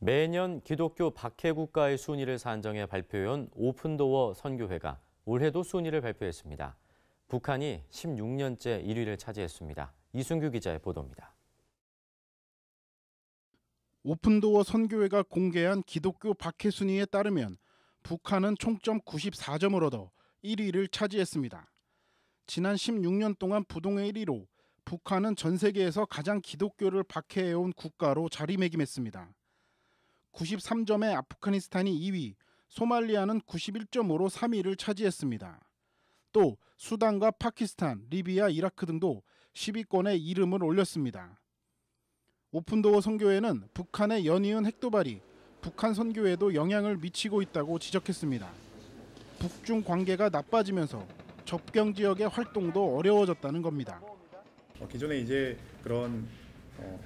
매년 기독교 박해 국가의 순위를 산정해 발표해온 오픈도어 선교회가 올해도 순위를 발표했습니다. 북한이 16년째 1위를 차지했습니다. 이순규 기자의 보도입니다. 오픈도어 선교회가 공개한 기독교 박해 순위에 따르면 북한은 총점 94점을 얻어 1위를 차지했습니다. 지난 16년 동안 부동의 1위로 북한은 전 세계에서 가장 기독교를 박해해온 국가로 자리매김했습니다. 93점에 아프가니스탄이 2위, 소말리아는 9 1점으로 3위를 차지했습니다. 또 수단과 파키스탄, 리비아, 이라크 등도 10위권에 이름을 올렸습니다. 오픈도어 선교회는 북한의 연이은 핵도발이 북한 선교회도 영향을 미치고 있다고 지적했습니다. 북중 관계가 나빠지면서 접경 지역의 활동도 어려워졌다는 겁니다. 어, 기존에 이제 그런 어,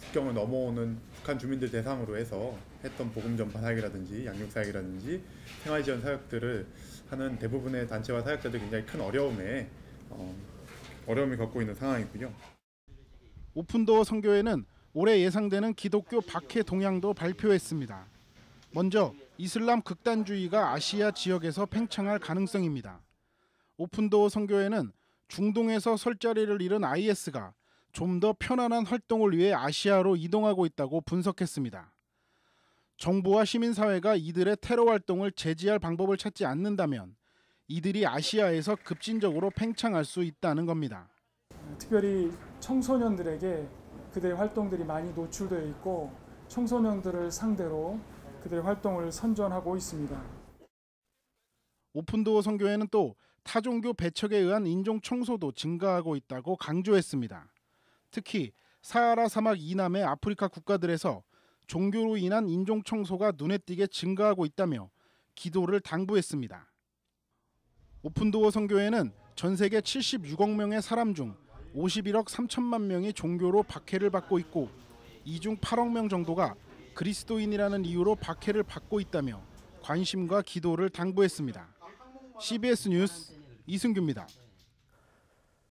국경을 넘어오는 북한 주민들 대상으로 해서 했던 보금 전파 사역이라든지 양육 사역이라든지 생활 지원 사역들을 하는 대부분의 단체와 사역자들 굉장히 큰 어려움에 어, 어려움을 겪고 있는 상황이고요. 오픈도어 선교회는 올해 예상되는 기독교 박해 동향도 발표했습니다. 먼저 이슬람 극단주의가 아시아 지역에서 팽창할 가능성입니다. 오픈도어 선교회는 중동에서 설 자리를 잃은 IS가 좀더 편안한 활동을 위해 아시아로 이동하고 있다고 분석했습니다. 정부와 시민사회가 이들의 테러 활동을 제지할 방법을 찾지 않는다면 이들이 아시아에서 급진적으로 팽창할 수 있다는 겁니다. 특별히 청소년들에게 그들의 활동들이 많이 노출되어 있고 청소년들을 상대로 그들의 활동을 선전하고 있습니다. 오픈도어 선교회는 또 타종교 배척에 의한 인종 청소도 증가하고 있다고 강조했습니다. 특히 사하라 사막 이남의 아프리카 국가들에서 종교로 인한 인종 청소가 눈에 띄게 증가하고 있다며 기도를 당부했습니다. 오픈도어 선교회는 전 세계 76억 명의 사람 중 51억 3천만 명이 종교로 박해를 받고 있고 이 중 8억 명 정도가 그리스도인이라는 이유로 박해를 받고 있다며 관심과 기도를 당부했습니다. CBS 뉴스 이승규입니다.